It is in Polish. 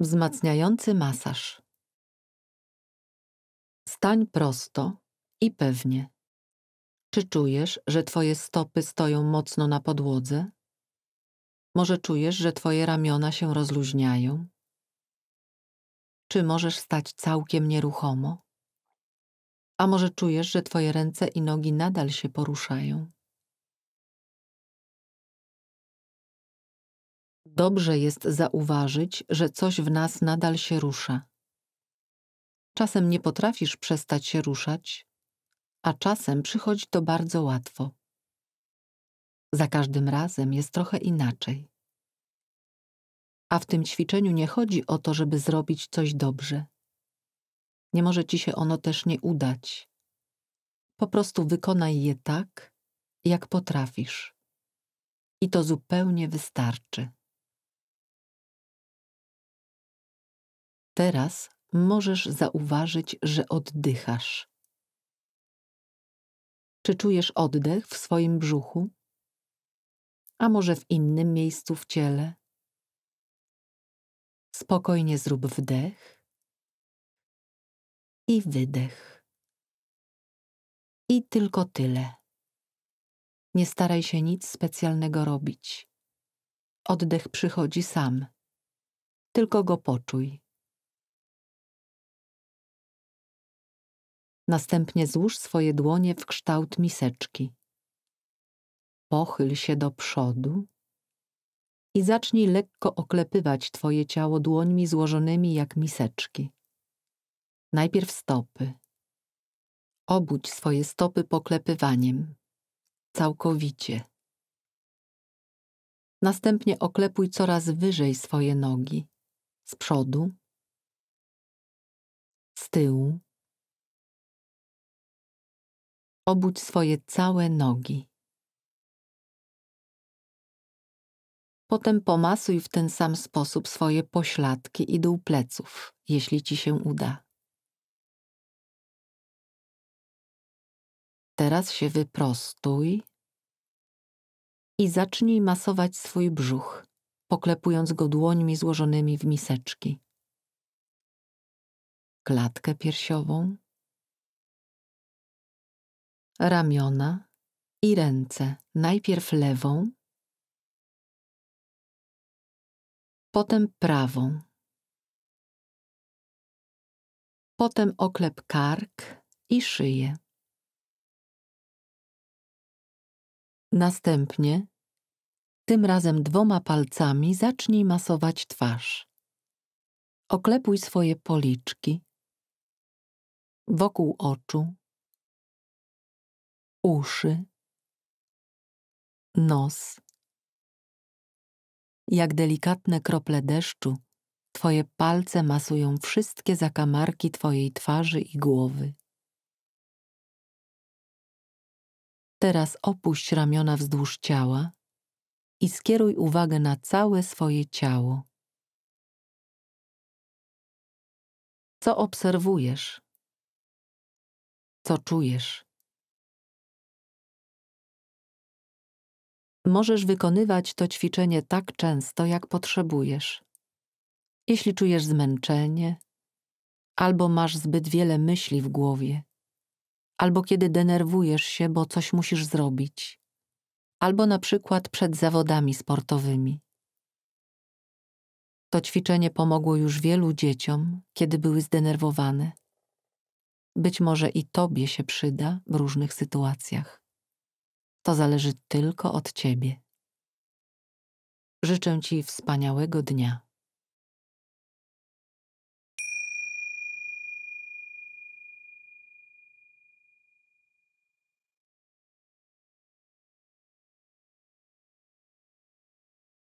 Wzmacniający masaż. Stań prosto i pewnie. Czy czujesz, że twoje stopy stoją mocno na podłodze? Może czujesz, że twoje ramiona się rozluźniają? Czy możesz stać całkiem nieruchomo? A może czujesz, że twoje ręce i nogi nadal się poruszają? Dobrze jest zauważyć, że coś w nas nadal się rusza. Czasem nie potrafisz przestać się ruszać, a czasem przychodzi to bardzo łatwo. Za każdym razem jest trochę inaczej. A w tym ćwiczeniu nie chodzi o to, żeby zrobić coś dobrze. Nie może ci się ono też nie udać. Po prostu wykonaj je tak, jak potrafisz. I to zupełnie wystarczy. Teraz możesz zauważyć, że oddychasz. Czy czujesz oddech w swoim brzuchu? A może w innym miejscu w ciele? Spokojnie zrób wdech i wydech. I tylko tyle. Nie staraj się nic specjalnego robić. Oddech przychodzi sam. Tylko go poczuj. Następnie złóż swoje dłonie w kształt miseczki. Pochyl się do przodu i zacznij lekko oklepywać twoje ciało dłońmi złożonymi jak miseczki. Najpierw stopy. Obudź swoje stopy poklepywaniem. Całkowicie. Następnie oklepuj coraz wyżej swoje nogi. Z przodu, z tyłu obudź swoje całe nogi. Potem pomasuj w ten sam sposób swoje pośladki i dół pleców, jeśli ci się uda. Teraz się wyprostuj i zacznij masować swój brzuch, poklepując go dłońmi złożonymi w miseczki. Klatkę piersiową, ramiona i ręce, najpierw lewą, potem prawą. Potem oklep kark i szyję. Następnie, tym razem dwoma palcami, zacznij masować twarz. Oklepuj swoje policzki wokół oczu, uszy, nos. Jak delikatne krople deszczu, Twoje palce masują wszystkie zakamarki Twojej twarzy i głowy. Teraz opuść ramiona wzdłuż ciała i skieruj uwagę na całe swoje ciało. Co obserwujesz? Co czujesz? Możesz wykonywać to ćwiczenie tak często, jak potrzebujesz. Jeśli czujesz zmęczenie, albo masz zbyt wiele myśli w głowie, albo kiedy denerwujesz się, bo coś musisz zrobić, albo na przykład przed zawodami sportowymi. To ćwiczenie pomogło już wielu dzieciom, kiedy były zdenerwowane. Być może i tobie się przyda w różnych sytuacjach. To zależy tylko od Ciebie. Życzę Ci wspaniałego dnia.